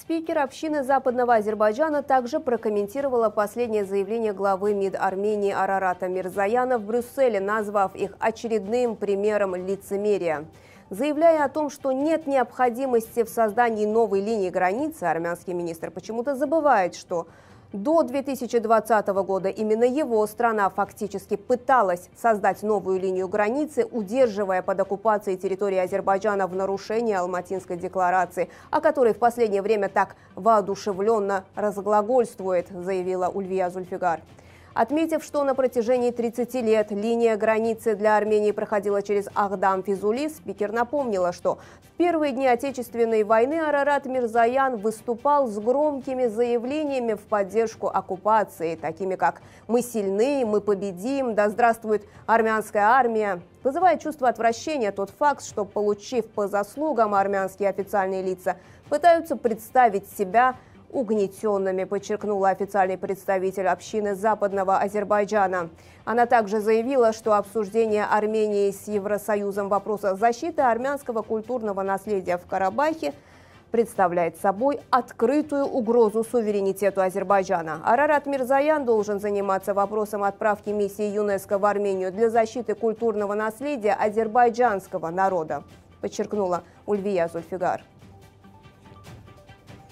Спикер общины Западного Азербайджана также прокомментировала последнее заявление главы МИД Армении Арарата Мирзаяна в Брюсселе, назвав их очередным примером лицемерия. Заявляя о том, что нет необходимости в создании новой линии границы, армянский министр почему-то забывает, что до 2020 года именно его страна фактически пыталась создать новую линию границы, удерживая под оккупацией территории Азербайджана в нарушении Алматинской декларации, о которой в последнее время так воодушевленно разглагольствует, заявила Ульвия Зульфигар отметив, что на протяжении 30 лет линия границы для Армении проходила через Ахдам-Физули, спикер напомнила, что в первые дни Отечественной войны Арарат Мирзаян выступал с громкими заявлениями в поддержку оккупации, такими как «Мы сильны», «Мы победим», «Да здравствует армянская армия», вызывая чувство отвращения тот факт, что, получив по заслугам армянские официальные лица, пытаются представить себя угнетенными, подчеркнула официальный представитель общины Западного Азербайджана. Она также заявила, что обсуждение Армении с Евросоюзом вопроса защиты армянского культурного наследия в Карабахе представляет собой открытую угрозу суверенитету Азербайджана. Арарат Мирзаян должен заниматься вопросом отправки миссии ЮНЕСКО в Армению для защиты культурного наследия азербайджанского народа, подчеркнула Ульвия Зульфигар.